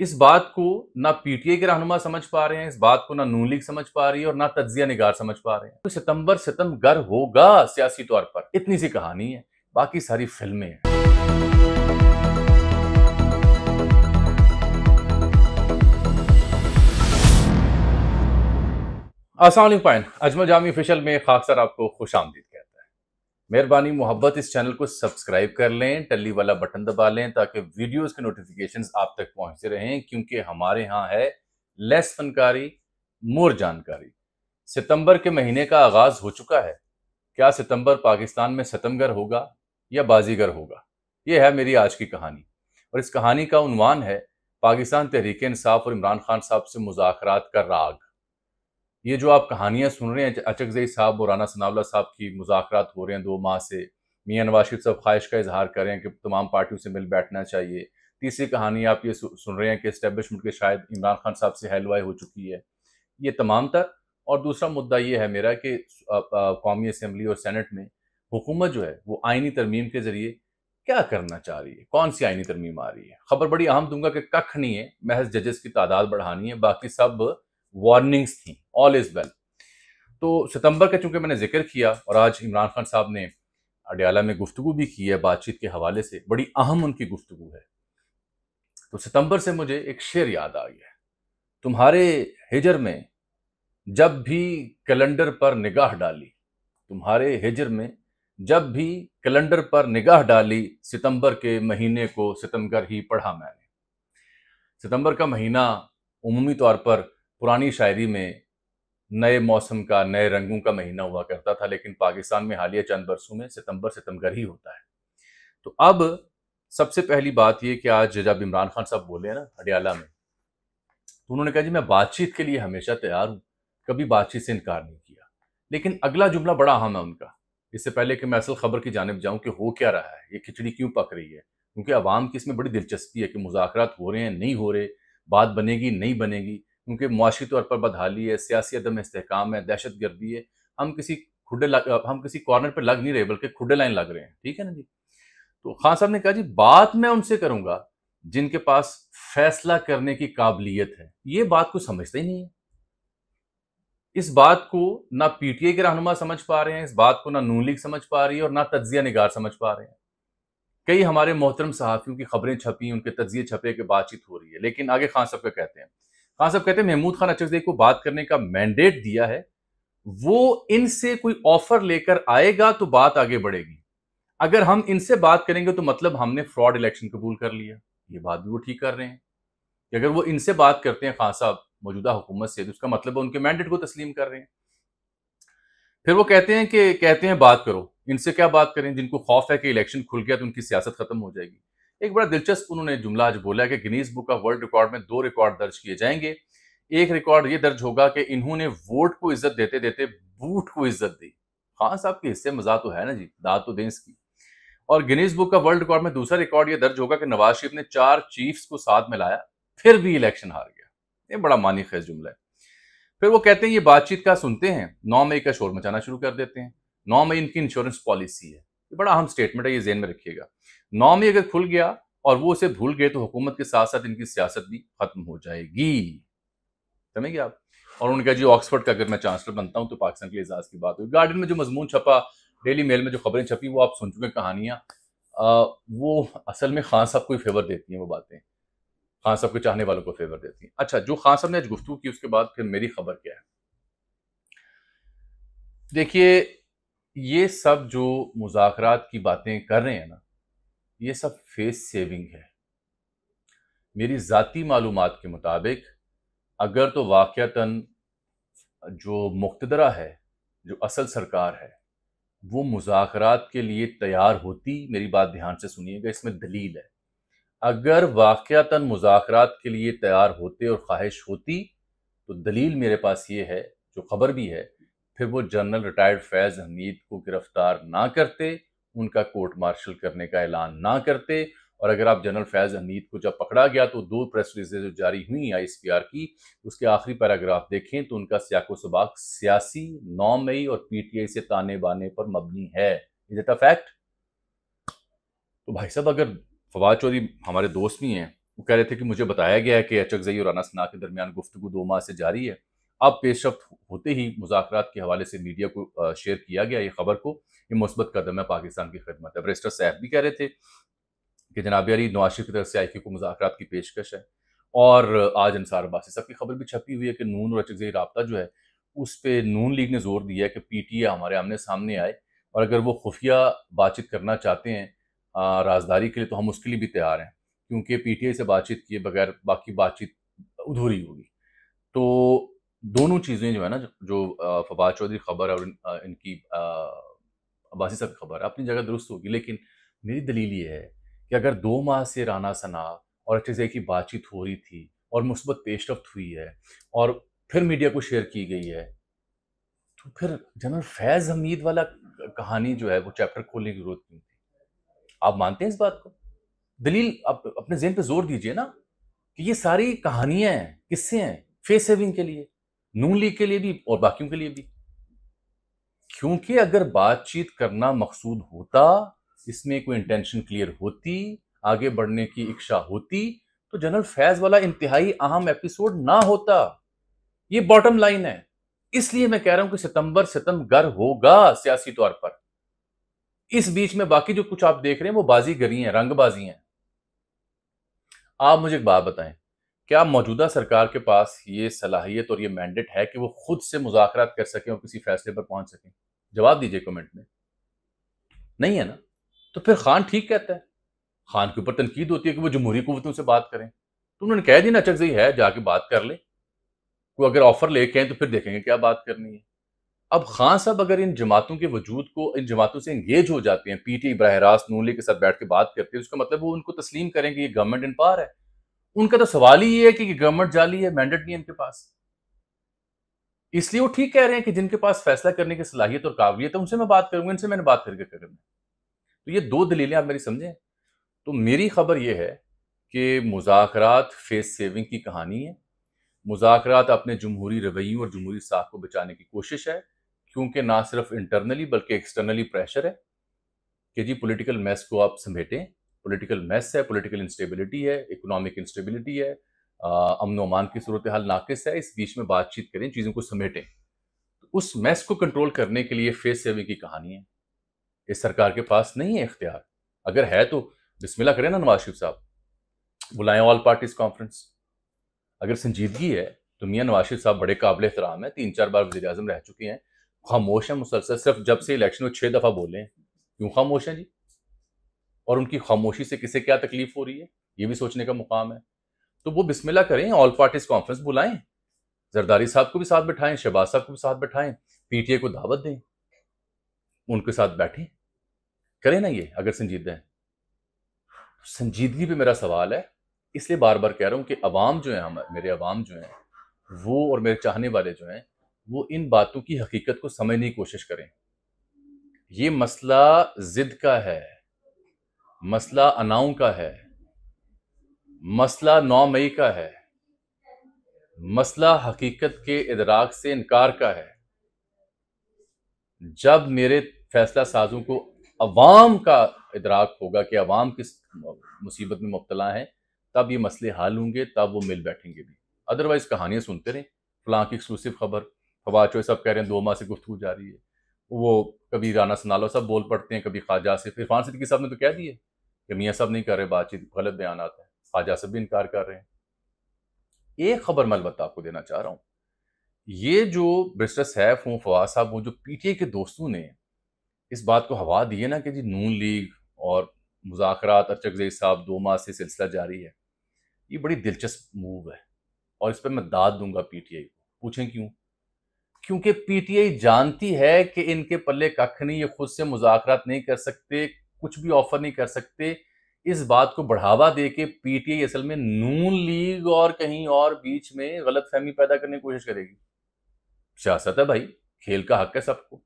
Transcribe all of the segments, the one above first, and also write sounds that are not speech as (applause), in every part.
इस बात को ना पीटीए के रहनुमा समझ पा रहे हैं इस बात को ना नून लीग समझ पा रही है और ना तजिया निगार समझ पा रहे हैं तो सितंबर सितम गर होगा सियासी तौर पर इतनी सी कहानी है बाकी सारी फिल्में हैं असल पाइन अजमल जामी फिशल में खासकर आपको खुश आमदीद मेहरबानी मोहब्बत इस चैनल को सब्सक्राइब कर लें टली वाला बटन दबा लें ताकि वीडियोस के नोटिफिकेशन आप तक पहुंचते रहें क्योंकि हमारे यहाँ है लेस फनकारी मोर जानकारी सितंबर के महीने का आगाज हो चुका है क्या सितंबर पाकिस्तान में सितमगर होगा या बाजीगर होगा यह है मेरी आज की कहानी और इस कहानी का उनवान है पाकिस्तान तहरीक इंसाफ और इमरान खान साहब से मुजाकर का राग ये जो आप कहानियाँ सुन रहे हैं अचकजई साहब और राना सनावला साहब की मुजाकरात हो रहे हैं दो माह से मियाँ नवाज साहब ख्वाहिश का इजहार कर रहे हैं कि तमाम पार्टियों से मिल बैठना चाहिए तीसरी कहानी आप ये सुन रहे हैं कि इस्टेबलिशमेंट के शायद इमरान खान साहब से हलवाई हो चुकी है ये तमाम तर और दूसरा मुद्दा ये है मेरा कि कौमी असम्बली और सेनेट में हुकूमत जो है वो आइनी तरमीम के ज़रिए क्या करना चाह रही है कौन सी आइनी तरमीम आ रही है खबर बड़ी अहम दूंगा कि कख नहीं है महज जजेस की तादाद बढ़ानी है बाकी सब वार्निंग्स थी ऑल इज़ वेल तो सितंबर का चूंकि मैंने जिक्र किया और आज इमरान खान साहब ने अडयाला में गुफ्तु भी की है बातचीत के हवाले से बड़ी अहम उनकी गुफ्तु है तो सितंबर से मुझे एक शेर याद आ गया तुम्हारे हिजर में जब भी कैलेंडर पर निगाह डाली तुम्हारे हिजर में जब भी कैलेंडर पर निगाह डाली सितंबर के महीने को सितमगर ही पढ़ा मैंने सितंबर का महीना उमूमी तौर पर पुरानी शायरी में नए मौसम का नए रंगों का महीना हुआ करता था लेकिन पाकिस्तान में हालिया चंद बरसों में सितंबर सितमगर ही होता है तो अब सबसे पहली बात यह कि आज जब इमरान खान साहब बोले ना हडियाला में तो उन्होंने कहा जी मैं बातचीत के लिए हमेशा तैयार हूँ कभी बातचीत से इनकार नहीं किया लेकिन अगला जुमला बड़ा अहम है उनका इससे पहले कि मैं असल खबर की जानब जाऊँ कि हो क्या रहा है ये खिचड़ी क्यों पक रही है क्योंकि आवाम की इसमें बड़ी दिलचस्पी है कि मुजाकर हो रहे हैं नहीं हो रहे बात बनेगी नहीं बनेगी उनके मुआशी तौर पर बदहाली है सियासी अदम इसकाम है दहशत गर्दी है हम किसी खुडे हम किसी कॉर्नर पर लग नहीं रहे बल्कि खुडे लाइन लग रहे हैं ठीक है ना जी तो खान साहब ने कहा जी बात मैं उनसे करूंगा जिनके पास फैसला करने की काबिलियत है ये बात को समझते ही नहीं है इस बात को ना पीटीए के रहनुमा समझ पा रहे हैं इस बात को ना नून लीग समझ पा रही है और ना तजिया निगार समझ पा रहे हैं कई हमारे मोहतरम सहाफ़ियों की खबरें छपी उनके तजिए छपे के बातचीत हो रही है लेकिन आगे खान साहब का कहते हैं खान हाँ, साहब कहते हैं महमूद खान अचकजई को बात करने का मैंडेट दिया है वो इनसे कोई ऑफर लेकर आएगा तो बात आगे बढ़ेगी अगर हम इनसे बात करेंगे तो मतलब हमने फ्रॉड इलेक्शन कबूल कर लिया ये बात भी वो ठीक कर रहे हैं कि अगर वो इनसे बात करते हैं खान साहब मौजूदा हुकूमत से तो उसका मतलब है उनके मैंडेट को तस्लीम कर रहे हैं फिर वो कहते हैं कि कहते हैं बात करो इनसे क्या बात करें जिनको खौफ है कि इलेक्शन खुल गया तो उनकी सियासत खत्म हो जाएगी एक बड़ा दिलचस्प उन्होंने जुमला आज बोला कि Guinness book of world record में दो रिकॉर्ड दर्ज किए जाएंगे एक रिकॉर्ड ये दर्ज होगा कि इन्होंने वोट को इज्जत देते देते बूट को इज्जत दी खान साहब के हिस्से मजा तो है ना जी दा तो दें इसकी और गिनीज बुक का वर्ल्ड रिकॉर्ड में दूसरा रिकॉर्ड ये दर्ज होगा कि नवाज शरीफ ने चार चीफ्स को साथ में लाया फिर भी इलेक्शन हार गया ये बड़ा मानी खेज जुमला है फिर वो कहते हैं ये बातचीत का सुनते हैं नौ मई का शोर मचाना शुरू कर देते हैं नौ मई इनकी इंश्योरेंस पॉलिसी है ये बड़ा अहम स्टेटमेंट है ये जेन में रखिएगा नौ में अगर खुल गया और वो उसे भूल गए तो हुकूमत के साथ साथ इनकी सियासत भी खत्म हो जाएगी समझिए आप और उनका जी ऑक्सफोर्ड का अगर मैं चांसलर बनता हूँ तो पाकिस्तान के एजाज की बात हुई गार्डन में जो मजमून छपा डेली मेल में जो खबरें छपी वो आप सुन चुके कहानियाँ वो असल में खान साहब को ही फेवर देती हैं वो बातें खान साहब के चाहने वालों को फेवर देती हैं अच्छा जो खान साहब ने आज गुफ्तु की उसके बाद फिर मेरी खबर क्या है देखिए ये सब जो मुजाकरात की बातें कर रहे हैं ना ये सब फेस सेविंग है मेरी ज़ाती मालूम के मुताबिक अगर तो वाक़ता जो मुख्तरा है जो असल सरकार है वो मुजाकरात के लिए तैयार होती मेरी बात ध्यान से सुनिएगा इसमें दलील है अगर वाक़ता मुजाकरात के लिए तैयार होते और ख्वाहिश होती तो दलील मेरे पास ये है जो ख़बर भी है फिर वो जनरल रिटायर्ड फैज़ हमीद को गिरफ़्तार ना करते उनका कोर्ट मार्शल करने का ऐलान ना करते और अगर आप जनरल फैज़ हमीद को जब पकड़ा गया तो दो प्रेस रिलीजें जो जारी हुई आई एस पी आर की उसके आखिरी पैराग्राफ देखें तो उनका सियाको सबाक सियासी नौ मई और पी टी आई से ताने बाने पर मबनी है इज इट अ फैक्ट तो भाई साहब अगर फवाद चौधरी हमारे दोस्त भी हैं वो कह रहे थे कि मुझे बताया गया है कि अचक जई और राना के दरमियान गुफ्तु दो माह से जारी है अब पेशरफ होते ही मुजाकर के हवाले से मीडिया को शेयर किया गया ये खबर को ये मुस्बत कदम है पाकिस्तान की खदमत है बरिस्टर साहब भी कह रहे थे कि जनाब अली नवाशिफ की तरफ से आई को मुजाकर की पेशकश है और आज अनसार अब्बासी सब की खबर भी छपी हुई है कि नून और अचगजी रबता जो है उस पर नून लीग ने जोर दिया है कि पी टी ए हमारे आमने सामने आए और अगर वो खुफिया बातचीत करना चाहते हैं राजदारी के लिए तो हम उसके लिए भी तैयार हैं क्योंकि पी टी आई से बातचीत किए बगैर बाकी बातचीत अधूरी होगी तो दोनों चीज़ें जो है ना जो फवाद चौधरी खबर और इनकी अब्बासी साहब की खबर अपनी जगह दुरुस्त होगी लेकिन मेरी दलील ये है कि अगर दो माह से राना सना और अच्छे से की बातचीत हो रही थी और मुस्बत पेशरफ हुई है और फिर मीडिया को शेयर की गई है तो फिर जनरल फैज़ हमीद वाला कहानी जो है वो चैप्टर खोलने की जरूरत नहीं थी आप मानते हैं इस बात को दलील आप अपने जहन पे जोर दीजिए ना कि ये सारी कहानियां हैं किस्से हैं फेस सेविंग के लिए नून लीग के लिए भी और बाकियों के लिए भी क्योंकि अगर बातचीत करना मकसूद होता इसमें कोई इंटेंशन क्लियर होती आगे बढ़ने की इच्छा होती तो जनरल फैज वाला इंतहाई अहम एपिसोड ना होता ये बॉटम लाइन है इसलिए मैं कह रहा हूं कि सितंबर गर होगा सियासी तौर पर इस बीच में बाकी जो कुछ आप देख रहे हैं वो बाजीगरी हैं रंगबाजी हैं आप मुझे एक बात बताएं क्या मौजूदा सरकार के पास ये सलाहियत और ये मैंडेट है कि वो खुद से मुजाकरात कर सकें और किसी फैसले पर पहुंच सकें जवाब दीजिए कमेंट में नहीं है ना तो फिर खान ठीक कहता है खान के ऊपर तनकीद होती है कि वो जमहूरी कुतों से बात करें तो उन्होंने कह दी ना चकजई है जाके बात कर ले को अगर ऑफर लेके आए तो फिर देखेंगे क्या बात करनी है अब खान साहब अगर इन जमातों के वजूद को इन जमातों से इंगेज हो जाते हैं पीटी बरह रास्त नूली के साथ बैठ के बात करते हैं उसका मतलब वो उनको तस्लीम करेंगे ये गवर्नमेंट इन पार है उनका तो सवाल ही ये है कि गवर्नमेंट जाली है मैंडेट नहीं है इनके पास इसलिए वो ठीक कह रहे हैं कि जिनके पास फैसला करने की सलाहियत और काबिलियत है उनसे मैं बात करूंगा इनसे मैंने बात करके करूंगा तो ये दो दलीलें आप मेरी समझें तो मेरी खबर यह है कि मुजाकरात फेस सेविंग की कहानी है मुजाकरात अपने जमहूरी रवैयों और जमहूरी साख को बचाने की कोशिश है क्योंकि ना सिर्फ इंटरनली बल्कि एक्सटर्नली प्रेशर है कि जी पोलिटिकल मैस को आप समेटें पॉलिटिकल मैस है पॉलिटिकल इंस्टेबिलिटी है इकोनॉमिक इंस्टेबिलिटी है अमन अमान की सूरत हाल नाकस है इस बीच में बातचीत करें चीज़ों को समेटें तो उस मैस को कंट्रोल करने के लिए फेस सेविंग की कहानी है इस सरकार के पास नहीं है इख्तियार अगर है तो बिस्मिल्लाह करें ना नवाज शरीफ साहब बुलाएं ऑल पार्टीज कॉन्फ्रेंस अगर संजीदगी है तो मियाँ नवाज शरीफ साहब बड़े काबिल एहतराम है तीन चार बार वजी अजम रह चुके हैं खामोश हैं मुसलसल सिर्फ जब से इलेक्शन में छः दफ़ा बोले हैं क्यों खामोश हैं जी और उनकी खामोशी से किसे क्या तकलीफ हो रही है ये भी सोचने का मुकाम है तो वो बिस्मिल्ला करें ऑल पार्टीज कॉन्फ्रेंस बुलाएं जरदारी साहब को भी साथ बैठाएं शहबाज साहब को भी साथ बैठाएं पीटीए को दावत दें उनके साथ बैठें करें ना ये अगर संजीदा है तो संजीदगी पे मेरा सवाल है इसलिए बार बार कह रहा हूँ कि अवाम जो है हम मेरे अवाम जो हैं वो और मेरे चाहने वाले जो हैं वो इन बातों की हकीकत को समझने की कोशिश करें ये मसला जिद का है मसला अनाऊ का है मसला नौ मई का है मसला हकीकत के इदराक से इनकार का है जब मेरे फैसला साजों को अवाम का इदराक होगा कि अवाम किस मुसीबत में मुबतला है तब ये मसले हाल होंगे तब वो मिल बैठेंगे भी अदरवाइज़ कहानियां सुनते रहें फलां की एक्सक्लूसिव खबर फवाद सब कह रहे हैं दो माह से गुफ्तु रही है वो कभी राना सनालो साहब बोल पड़ते हैं कभी ख्वाजा आसिफ इरफान सिद्दीकी साहब ने तो कह दिए कि मियाँ साहब नहीं कर रहे बातचीत गलत बयान आता है ख्वाजा आसिफ भी इनकार कर रहे हैं एक खबर मैं अलबत्ता आपको देना चाह रहा हूँ ये जो ब्रिस्टर सैफ हूँ फवाद साहब हूँ जो पीटीए के दोस्तों ने इस बात को हवा दी है ना कि जी नून लीग और मुजाकर अर्चक जई साहब दो माह से सिलसिला जारी है ये बड़ी दिलचस्प मूव है और इस पर मैं दाद दूंगा पीटीआई को पूछें क्यों क्योंकि पीटीआई जानती है कि इनके पल्ले कख नहीं ये खुद से मुजाकरात नहीं कर सकते कुछ भी ऑफर नहीं कर सकते इस बात को बढ़ावा दे के पीटीआई असल में नून लीग और कहीं और बीच में गलत फहमी पैदा करने की कोशिश करेगी सियासत है भाई खेल का हक है सबको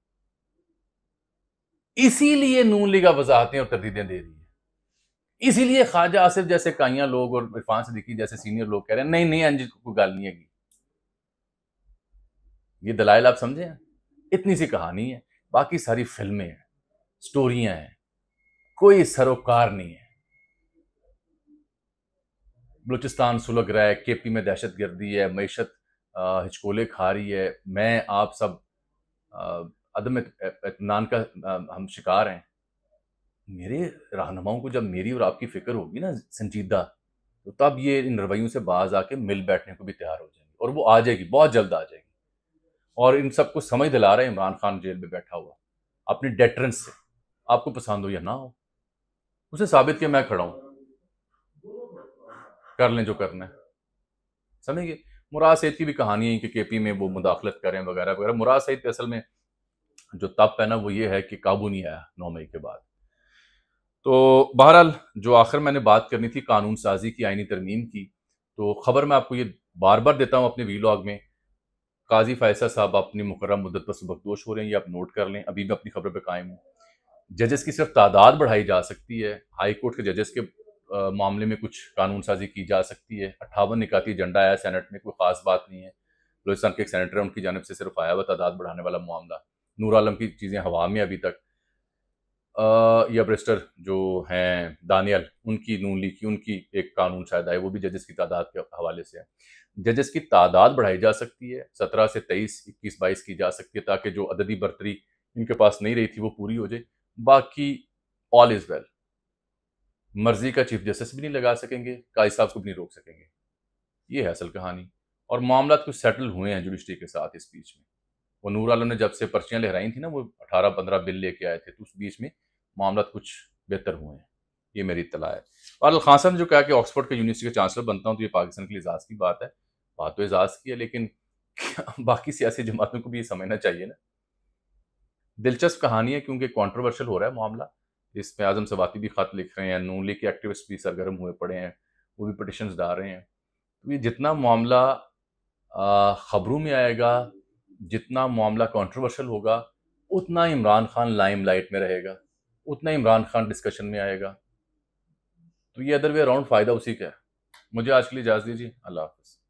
इसीलिए नून लीग वजाहतें और तरदीदें दे रही है इसीलिए ख्वाजा आसिफ जैसे काइया लोग और इरफान दिखी जैसे सीनियर लोग कह रहे हैं नहीं नहीं अंजित को कोई नहीं है ये दलाइल आप समझे हैं इतनी सी कहानी है बाकी सारी फिल्में हैं स्टोरियां हैं कोई सरोकार नहीं है बलूचिस्तान सुलग रहा है केपी में दहशत गर्दी है मीशत हिचकोले खा रही है मैं आप सब अदम इतमान का हम शिकार हैं मेरे रहनुमाओं को जब मेरी और आपकी फिक्र होगी ना संजीदा तो तब ये इन रवैयों से बाज आके मिल बैठने को भी तैयार हो जाएंगे और वो आ जाएगी बहुत जल्द आ जाएगी और इन सबको समझ दिला रहे हैं इमरान खान जेल में बैठा हुआ अपने डेटरेंस से आपको पसंद हो या ना हो उसे साबित किया मैं खड़ा हूं कर लें जो करना है समझिए मुराद सैद की भी कहानी है कि केपी में वो मुदाखलत करें वगैरह वगैरह मुराद सैद के असल में जो तप है ना वो ये है कि काबू नहीं आया नौ मई के बाद तो बहरहाल जो आखिर मैंने बात करनी थी कानून साजी की आइनी तरमीम की तो खबर मैं आपको ये बार बार देता हूँ अपने वीलॉग में काजी फ़ैसा साहब अपनी मुकर मुद्दत पर सबकदोश हो रहे हैं ये आप नोट कर लें अभी मैं अपनी खबर पर कायम हूँ जजेस की सिर्फ तादाद बढ़ाई जा सकती है हाई कोर्ट के जजेस के आ, मामले में कुछ कानून साजी की जा सकती है अट्ठावन निकाती एजेंडा आया सेनेट में कोई ख़ास बात नहीं है बलोचिस्तान के एक सेनेटर है उनकी जानब से सिर्फ आया हुआ तादाद बढ़ाने वाला मामला नूर आलम की चीज़ें हवा में अभी तक या ब्रिस्टर जो हैं दानियल उनकी नून लीग की उनकी एक कानून शायद आए वो भी जजेस की तादाद के हवाले से है जजेस की तादाद बढ़ाई जा सकती है सत्रह से तेईस इक्कीस बाईस की जा सकती है ताकि जो अददी बरतरी इनके पास नहीं रही थी वो पूरी हो जाए बाकी ऑल इज़ वेल मर्जी का चीफ जस्टिस भी नहीं लगा सकेंगे काजी साहब को भी नहीं रोक सकेंगे ये है असल कहानी और मामला तो कुछ सेटल हुए हैं जुडिशरी के साथ इस बीच में वो नूर आलम ने जब से पर्चियाँ लहराई थी ना वो अठारह पंद्रह बिल लेके आए थे तो उस बीच में मामला कुछ बेहतर हुए हैं ये मेरी इतला है और खान साहब ने जो कहा कि ऑक्सफोर्ड के यूनिवर्सिटी का चांसलर बनता हूँ तो ये पाकिस्तान के लिए एजाज की बात है बात तो एजाज की है लेकिन (laughs) बाकी सियासी जमातों को भी ये समझना चाहिए ना दिलचस्प कहानी है क्योंकि कॉन्ट्रोवर्शल हो रहा है मामला इसमें आजम सवाती भी खत लिख रहे हैं नूली के एक्टिविस्ट भी सरगर्म हुए पड़े हैं वो भी पटिशन डाल रहे हैं तो ये जितना मामला खबरों में आएगा जितना मामला कॉन्ट्रोवर्शल होगा उतना इमरान खान लाइमलाइट में रहेगा उतना इमरान खान डिस्कशन में आएगा तो ये अदर वे अराउंड फ़ायदा उसी का है मुझे आज के लिए इजाज़ दीजिए अल्लाह हाफ़